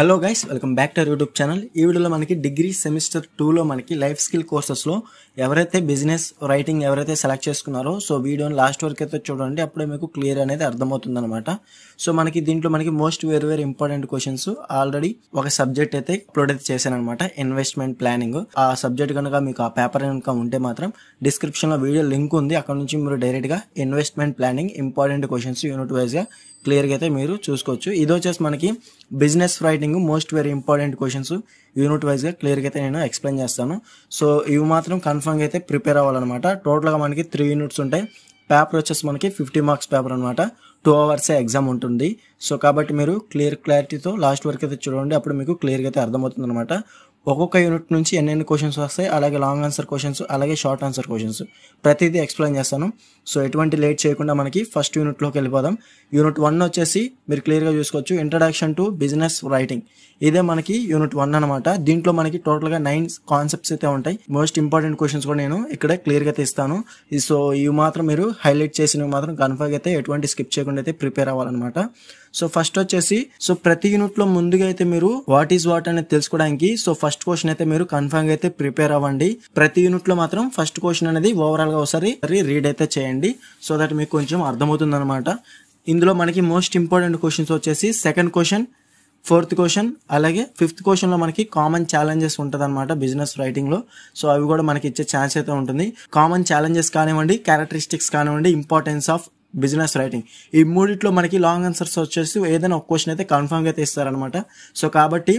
hello guys welcome back to YouTube channel ఈ వీడియోలో మనకి డిగ్రీ సెమిస్టర్ టూలో మనకి లైఫ్ స్కిల్ కోర్సెస్లో ఎవరైతే బిజినెస్ రైటింగ్ ఎవరైతే సెలెక్ట్ చేసుకున్నారో సో వీడియోని లాస్ట్ వరకు అయితే చూడండి అప్పుడే మీకు క్లియర్ అనేది అర్థమవుతుందనమాట సో మనకి దీంట్లో మనకి మోస్ట్ వేరు వేరు ఇంపార్టెంట్ క్వశ్చన్స్ ఆల్రెడీ ఒక సబ్జెక్ట్ అయితే అప్లోడ్ అయితే చేశాను అనమాట ఇన్వెస్ట్మెంట్ ప్లానింగ్ ఆ సబ్జెక్ట్ కనుక మీకు ఆ పేపర్ కనుక ఉంటే మాత్రం డిస్క్రిప్షన్లో వీడియో లింక్ ఉంది అక్కడ నుంచి మీరు డైరెక్ట్గా investment planning important questions unit వైజ్గా క్లియర్గా అయితే మీరు చూసుకోవచ్చు ఇది వచ్చేసి మనకి business writing most very important questions unit వైజ్గా క్లియర్గా అయితే నేను ఎక్స్ప్లెయిన్ చేస్తాను సో ఇవి మాత్రం కన్ఫర్మ్గా అయితే ప్రిపేర్ అవ్వాలన్నమాట టోటల్గా మనకి త్రీ యూనిట్స్ ఉంటాయి పేపర్ వచ్చేసి మనకి ఫిఫ్టీ మార్క్స్ పేపర్ అనమాట టూ అవర్సే ఎగ్జామ్ ఉంటుంది సో కాబట్టి మీరు క్లియర్ క్లారిటీతో లాస్ట్ వరకు అయితే చూడండి అప్పుడు మీకు క్లియర్గా అయితే అర్థమవుతుంది అనమాట ఒక్కొక్క యూనిట్ నుంచి ఎన్నెన్ని క్వశ్చన్స్ వస్తాయి అలాగే లాంగ్ ఆన్సర్ క్వశ్చన్స్ అలాగే షార్ట్ ఆన్సర్ క్వశ్చన్స్ ప్రతిదీ ఎక్స్ప్లెయిన్ చేస్తాను సో ఎటువంటి లేట్ చేయకుండా మనకి ఫస్ట్ యూనిట్లోకి వెళ్ళిపోదాం యూనిట్ వన్ వచ్చేసి మీరు క్లియర్గా చూసుకోవచ్చు ఇంట్రడక్షన్ టు బిజినెస్ రైటింగ్ ఇదే మనకి యూనిట్ వన్ అనమాట దీంట్లో మనకి టోటల్గా నైన్ కాన్సెప్ట్స్ అయితే ఉంటాయి మోస్ట్ ఇంపార్టెంట్ క్వశ్చన్స్ కూడా నేను ఇక్కడ క్లియర్గా తీస్తాను సో ఇవి మాత్రం మీరు హైలైట్ చేసినవి మాత్రం కన్ఫర్మ్ అయితే ఎటువంటి స్కిప్ చేయకుండా అయితే ప్రిపేర్ అవ్వాలన్నమాట సో ఫస్ట్ వచ్చేసి సో ప్రతి యూనిట్ లో ముందుగా అయితే మీరు వాట్ ఈస్ వాట్ అనేది తెలుసుకోవడానికి సో ఫస్ట్ క్వశ్చన్ అయితే మీరు కన్ఫర్మ్ అయితే ప్రిపేర్ అవ్వండి ప్రతి యూనిట్ లో మాత్రం ఫస్ట్ క్వశ్చన్ అనేది ఓవరాల్ గా ఒకసారి రీడ్ అయితే చేయండి సో దట్ మీకు కొంచెం అర్థమవుతుంది అనమాట ఇందులో మనకి మోస్ట్ ఇంపార్టెంట్ క్వశ్చన్స్ వచ్చేసి సెకండ్ క్వశ్చన్ ఫోర్త్ క్వశ్చన్ అలాగే ఫిఫ్త్ క్వశ్చన్లో మనకి కామన్ ఛాలెంజెస్ ఉంటుంది అనమాట బిజినెస్ రైటింగ్లో సో అవి కూడా మనకి ఇచ్చే ఛాన్స్ అయితే ఉంటుంది కామన్ ఛాలెంజెస్ కానివ్వండి క్యారెక్టరిస్టిక్స్ కానివ్వండి ఇంపార్టెన్స్ ఆఫ్ బిజినెస్ రైటింగ్ ఈ మూడిట్లో మనకి లాంగ్ ఆన్సర్స్ వచ్చేసి ఏదైనా ఒక క్వశ్చన్ అయితే కన్ఫామ్గా తీస్తారనమాట సో కాబట్టి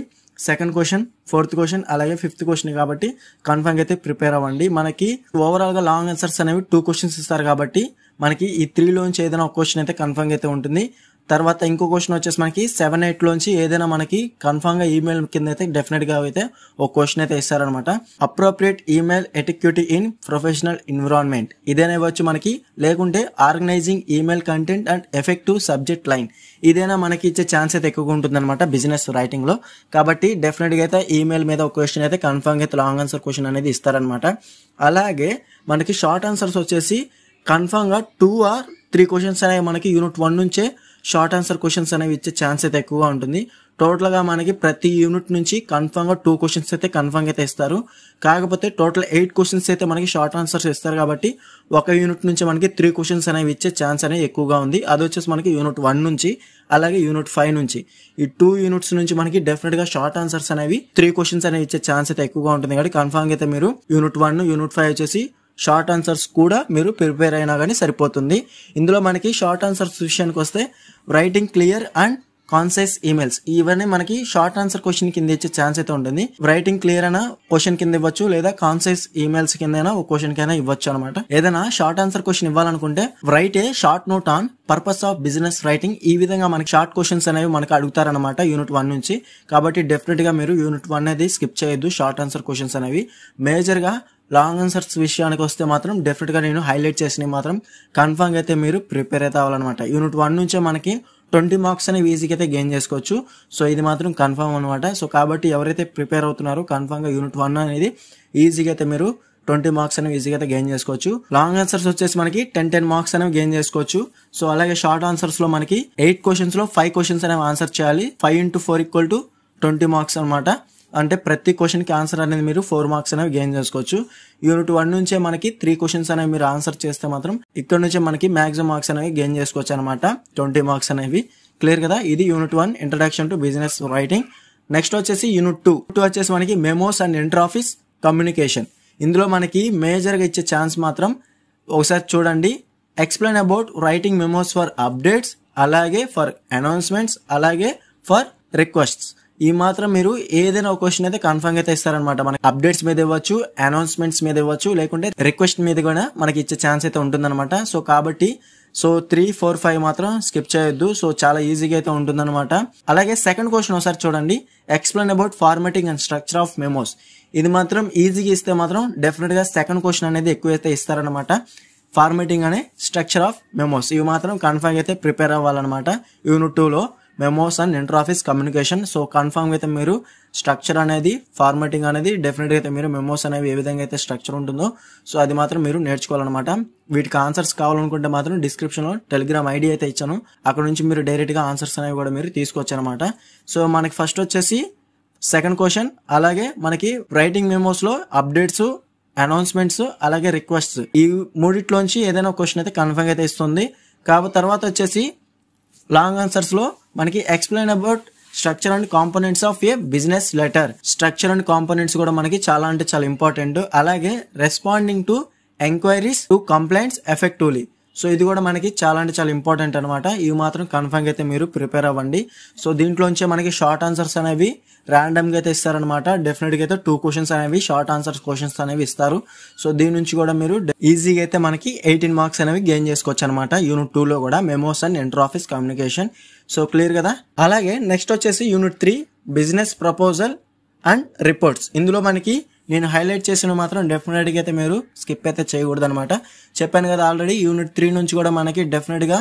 సెకండ్ క్వశ్చన్ ఫోర్త్ క్వశ్చన్ అలాగే ఫిఫ్త్ క్వశ్చన్ కాబట్టి కన్ఫామ్గా అయితే ప్రిపేర్ అవ్వండి మనకి ఓవరాల్గా లాంగ్ ఆన్సర్స్ అనేవి టూ క్వశ్చన్స్ ఇస్తారు కాబట్టి మనకి ఈ త్రీలోంచి ఏదైనా ఒక క్వశ్చన్ అయితే కన్ఫామ్గా అయితే ఉంటుంది తర్వాత ఇంకో క్వశ్చన్ వచ్చేసి మనకి సెవెన్ ఎయిట్లోంచి ఏదైనా మనకి కన్ఫామ్గా ఈమెయిల్ కింద అయితే డెఫినెట్గా అయితే ఒక క్వశ్చన్ అయితే ఇస్తారనమాట appropriate email etiquette in professional environment ఇదేనా ఇవ్వచ్చు మనకి లేకుంటే organizing email content and effective subject line ఇదేనా మనకి ఇచ్చే ఛాన్స్ అయితే ఎక్కువగా ఉంటుందన్నమాట బిజినెస్ రైటింగ్లో కాబట్టి డెఫినెట్గా అయితే ఈమెయిల్ మీద ఒక క్వశ్చన్ అయితే కన్ఫామ్గా అయితే లాంగ్ ఆన్సర్ క్వశ్చన్ అనేది ఇస్తారనమాట అలాగే మనకి షార్ట్ ఆన్సర్స్ వచ్చేసి కన్ఫామ్గా టూ ఆర్ త్రీ క్వశ్చన్స్ అనేవి మనకి యూనిట్ వన్ నుంచే షార్ట్ ఆన్సర్ క్వశ్చన్స్ అనేవి ఇచ్చే ఛాన్స్ అయితే ఎక్కువగా ఉంటుంది టోటల్గా మనకి ప్రతి యూనిట్ నుంచి కన్ఫర్మ్గా టూ క్వశ్చన్స్ అయితే కన్ఫామ్ అయితే ఇస్తారు కాకపోతే టోటల్ ఎయిట్ క్వశ్చన్స్ అయితే మనకి షార్ట్ ఆన్సర్స్ ఇస్తారు కాబట్టి ఒక యూనిట్ నుంచి మనకి త్రీ క్వశ్చన్స్ అనేవి ఇచ్చే ఛాన్స్ అనేది ఎక్కువగా ఉంది అది వచ్చేసి మనకి యూనిట్ వన్ నుంచి అలాగే యూనిట్ ఫైవ్ నుంచి ఈ టూ యూనిట్స్ నుంచి మనకి డెఫినెట్గా షార్ట్ ఆన్సర్స్ అనేవి త్రీ క్వశ్చన్స్ అనేవి ఇచ్చే ఛాన్స్ అయితే ఎక్కువగా ఉంటుంది కాబట్టి కన్ఫామ్గా అయితే మీరు యూనిట్ వన్ యూనిట్ ఫైవ్ వచ్చేసి షార్ట్ ఆన్సర్స్ కూడా మీరు ప్రిపేర్ అయినా కానీ సరిపోతుంది ఇందులో మనకి షార్ట్ ఆన్సర్స్ విషయానికి వస్తే writing clear and concise emails ఇవన్నీ మనకి షార్ట్ ఆన్సర్ క్వశ్చన్ కింద ఇచ్చే ఛాన్స్ అయితే ఉంటుంది రైటింగ్ క్లియర్ అయినా క్వశ్చన్ కింద ఇవ్వచ్చు లేదా కాన్సైస్ ఈమెయిల్స్ కింద అయినా ఒక క్వశ్చన్ కైనా ఇవ్వచ్చు అనమాట ఏదైనా షార్ట్ ఆన్సర్ క్వశ్చన్ ఇవ్వాలనుకుంటే write a short note on purpose of business writing ఈ విధంగా మనకి షార్ట్ క్వశ్చన్స్ అనేవి మనకు అడుగుతారనమాట యూనిట్ వన్ నుంచి కాబట్టి డెఫినెట్ గా మీరు యూనిట్ వన్ అనేది స్కిప్ చేయొద్దు షార్ట్ ఆన్సర్ క్వశ్చన్స్ అనేవి మేజర్ గా లాంగ్ ఆన్సర్స్ విషయానికి వస్తే మాత్రం డెఫినెట్గా నేను హైలైట్ చేసినవి మాత్రం కన్ఫామ్గా అయితే మీరు ప్రిపేర్ అయితే అవ్వాలన్నమాట యూనిట్ వన్ నుంచే మనకి ట్వంటీ మార్క్స్ అనేవి ఈజీగా అయితే గెయిన్ చేసుకోవచ్చు సో ఇది మాత్రం కన్ఫామ్ అనమాట సో కాబట్టి ఎవరైతే ప్రిపేర్ అవుతున్నారో కన్ఫామ్గా యూనిట్ వన్ అనేది ఈజీగా అయితే మీరు ట్వంటీ మార్క్స్ అనేవి ఈజీగా అయితే గెయిన్ చేసుకోవచ్చు లాంగ్ ఆన్సర్స్ వచ్చేసి మనకి టెన్ టెన్ మార్క్స్ అనేవి గెయిన్ చేసుకోవచ్చు సో అలాగే షార్ట్ ఆన్సర్స్ లో మనకి ఎయిట్ క్వశ్చన్స్ లో ఫైవ్ క్వశ్చన్స్ అనేవి ఆన్సర్ చేయాలి five into four equal to twenty marks అనమాట అంటే ప్రతి క్వశ్చన్కి ఆన్సర్ అనేది మీరు ఫోర్ మార్క్స్ అనేవి గెయిన్ చేసుకోవచ్చు యూనిట్ వన్ నుంచే మనకి త్రీ క్వశ్చన్స్ అనేవి మీరు ఆన్సర్ చేస్తే మాత్రం ఇక్కడ నుంచే మనకి మ్యాక్సిమం మార్క్స్ అనేవి గెయిన్ చేసుకోవచ్చు అనమాట ట్వంటీ మార్క్స్ అనేవి క్లియర్ కదా ఇది unit one introduction to business writing next వచ్చేసి యూనిట్ టూ టూ వచ్చేసి మనకి memos and inter office communication ఇందులో మనకి మేజర్గా ఇచ్చే ఛాన్స్ మాత్రం ఒకసారి చూడండి explain about writing memos for updates అలాగే ఫర్ అనౌన్స్మెంట్స్ అలాగే ఫర్ రిక్వెస్ట్స్ ఈ మాత్రం మీరు ఏదైనా ఒక క్వశ్చన్ అయితే కన్ఫర్మ్ అయితే ఇస్తారనమాట మనకి అప్డేట్స్ మీద ఇవ్వచ్చు అనౌన్స్మెంట్స్ మీద ఇవ్వచ్చు లేకుంటే రిక్వెస్ట్ మీద కూడా మనకి ఇచ్చే ఛాన్స్ అయితే ఉంటుందన్నమాట సో కాబట్టి సో త్రీ ఫోర్ ఫైవ్ మాత్రం స్కిప్ చేయొద్దు సో చాలా ఈజీగా అయితే ఉంటుందన్నమాట అలాగే సెకండ్ క్వశ్చన్ ఒకసారి చూడండి explain about formatting and structure of memos ఇది మాత్రం ఈజీగా ఇస్తే మాత్రం డెఫినెట్గా సెకండ్ క్వశ్చన్ అనేది ఎక్కువ అయితే ఇస్తారనమాట ఫార్మాటింగ్ అనే స్ట్రక్చర్ ఆఫ్ మెమోస్ ఇవి మాత్రం కన్ఫర్మ్ అయితే ప్రిపేర్ అవ్వాలన్నమాట యూనిట్ టూలో లో memos and inter office communication so confirm అయితే మీరు స్ట్రక్చర్ అనేది ఫార్మాటింగ్ అనేది డెఫినెట్గా అయితే మీరు మెమోస్ అనేవి ఏ విధంగా అయితే స్ట్రక్చర్ ఉంటుందో సో అది మాత్రం మీరు నేర్చుకోవాలన్నమాట వీటికి ఆన్సర్స్ కావాలనుకుంటే మాత్రం డిస్క్రిప్షన్లో టెలిగ్రామ్ ఐడి అయితే ఇచ్చాను అక్కడ నుంచి మీరు డైరెక్ట్గా ఆన్సర్స్ అనేవి కూడా మీరు తీసుకోవచ్చు అనమాట సో మనకి ఫస్ట్ వచ్చేసి సెకండ్ క్వశ్చన్ అలాగే మనకి రైటింగ్ మెమోస్లో అప్డేట్స్ అనౌన్స్మెంట్స్ అలాగే రిక్వెస్ట్స్ ఈ మూడిట్లోంచి ఏదైనా క్వశ్చన్ అయితే కన్ఫర్మ్ అయితే ఇస్తుంది కాబట్టి తర్వాత వచ్చేసి లాంగ్ ఆన్సర్స్లో మనకి explain about structure and components of a business letter structure and components కూడా మనకి చాలా అంటే చాలా ఇంపార్టెంట్ అలాగే responding to enquiries to complaints effectively so ఇది కూడా మనకి చాలా అంటే చాలా ఇంపార్టెంట్ అనమాట ఇవి మాత్రం కన్ఫర్మ్గా అయితే మీరు ప్రిపేర్ అవ్వండి సో దీంట్లోంచి మనకి షార్ట్ ఆన్సర్స్ అనేవి ర్యాండమ్గా అయితే ఇస్తారనమాట డెఫినెట్గా అయితే టూ క్వశ్చన్స్ అనేవి షార్ట్ ఆన్సర్స్ క్వశ్చన్స్ అనేవి ఇస్తారు సో దీని నుంచి కూడా మీరు ఈజీగా అయితే మనకి ఎయిటీన్ మార్క్స్ అనేవి గెయిన్ చేసుకోవచ్చు అనమాట యూనిట్ టూలో కూడా memos and inter office communication so clear కదా అలాగే నెక్స్ట్ వచ్చేసి unit three business proposal and reports ఇందులో మనకి నేను హైలైట్ చేసిన మాత్రం డెఫినెట్గా అయితే మీరు స్కిప్ అయితే చేయకూడదు అనమాట చెప్పాను కదా ఆల్రెడీ యూనిట్ త్రీ నుంచి కూడా మనకి డెఫినెట్గా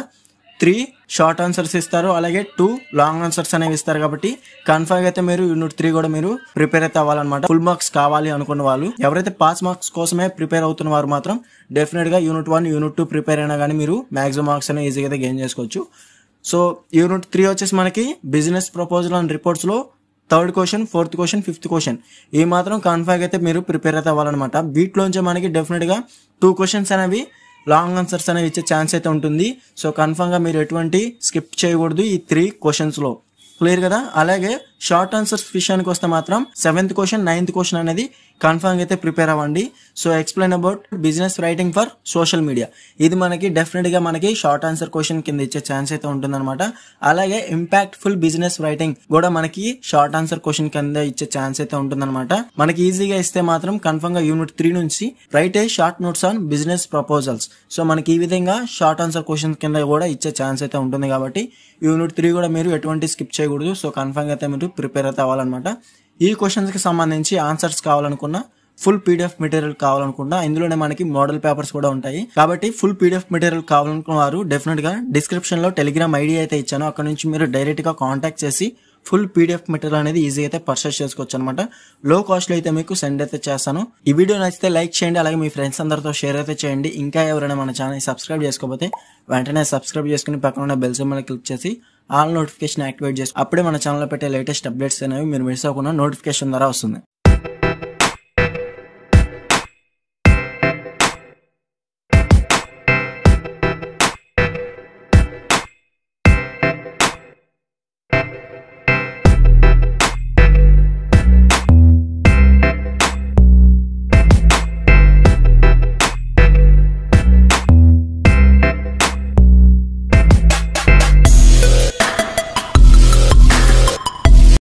త్రీ షార్ట్ ఆన్సర్స్ ఇస్తారు అలాగే టూ లాంగ్ ఆన్సర్స్ అనేవి ఇస్తారు కాబట్టి కన్ఫర్మ్ అయితే మీరు యూనిట్ త్రీ కూడా మీరు ప్రిపేర్ అయితే అవ్వాలన్నమాట ఫుల్ మార్క్స్ కావాలి అనుకున్న వాళ్ళు ఎవరైతే పాస్ మార్క్స్ కోసమే ప్రిపేర్ అవుతున్న వారు మాత్రం డెఫినెట్ గా unit one unit two prepare అయినా కానీ మీరు మాక్సిమం మార్క్స్ అనేవి ఈజీగా అయితే గెయిన్ చేసుకోవచ్చు సో యూనిట్ త్రీ వచ్చేసి మనకి బిజినెస్ ప్రపోజల్ అండ్ రిపోర్ట్స్ లో third question fourth question fifth question ఈ మాత్రం కన్ఫర్మ్ అయితే మీరు ప్రిపేర్ అయితే అవ్వాలన్నమాట వీటిలోంచి మనకి డెఫినెట్గా టూ క్వశ్చన్స్ అనేవి లాంగ్ ఆన్సర్స్ అనేవి ఇచ్చే ఛాన్స్ అయితే ఉంటుంది సో కన్ఫామ్గా మీరు ఎటువంటి స్కిప్ చేయకూడదు ఈ త్రీ క్వశ్చన్స్లో క్లియర్ కదా అలాగే షార్ట్ ఆన్సర్స్ విషయానికి వస్తే మాత్రం సెవెంత్ క్వశ్చన్ నైన్త్ క్వశ్చన్ అనేది కన్ఫర్మ్ అయితే ప్రిపేర్ అవ్వండి so explain about business writing for social media ఇది మనకి డెఫినెట్గా మనకి షార్ట్ ఆన్సర్ క్వశ్చన్ కింద ఇచ్చే ఛాన్స్ అయితే ఉంటుందన్నమాట అలాగే ఇంపాక్ట్ఫుల్ బిజినెస్ రైటింగ్ కూడా మనకి షార్ట్ ఆన్సర్ క్వశ్చన్ కింద ఇచ్చే ఛాన్స్ అయితే ఉంటుందన్నమాట మనకి ఈజీగా ఇస్తే మాత్రం కన్ఫర్మ్గా యూనిట్ త్రీ నుంచి write a short notes on business proposals so మనకి ఈ విధంగా షార్ట్ ఆన్సర్ క్వశ్చన్ కింద కూడా ఇచ్చే ఛాన్స్ అయితే ఉంటుంది కాబట్టి యూనిట్ త్రీ కూడా మీరు ఎటువంటి స్కిప్ చేయకూడదు సో కన్ఫర్మ్ అయితే మీరు ప్రిపేర్ అయితే అవ్వాలన్నమాట ఈ క్వశ్చన్స్కి సంబంధించి ఆన్సర్స్ కావాలనుకున్న ఫుల్ పీడిఎఫ్ మెటీరియల్ కావాలనుకున్నా ఇందులోనే మనకి మోడల్ పేపర్స్ కూడా ఉంటాయి కాబట్టి ఫుల్ పీడిఎఫ్ మెటీరియల్ కావాలనుకున్న వారు డెఫినెట్ గా డిస్క్రిప్షన్ లో టెలిగ్రామ్ ఐడి అయితే ఇచ్చాను అక్కడ నుంచి మీరు డైరెక్ట్ గా కాంటాక్ట్ చేసి ఫుల్ పీడిఎఫ్ మెటీరియల్ అనేది ఈజీగా అయితే పర్చేస్ చేసుకోవచ్చు అనమాట లో కాస్ట్లో అయితే మీకు సెండ్ అయితే చేస్తాను ఈ వీడియో నచ్చితే లైక్ చేయండి అలాగే మీ ఫ్రెండ్స్ అందరితో షేర్ అయితే చేయండి ఇంకా ఎవరైనా మన ఛానల్ సబ్స్క్రైబ్ చేసుకోకపోతే వెంటనే సబ్స్క్రైబ్ చేసుకుని పక్కన ఉన్న బెల్స్ మీద క్లిక్ చేసి ఆల్ నోటిఫికేషన్ యాక్టివేట్ చేసి అప్పుడే మన ఛానల్లో పెట్టే లేటెస్ట్ అప్డేట్స్ అనేవి మీరు మిస్ అవ్వకుండా నోటిఫికేషన్ ద్వారా వస్తుంది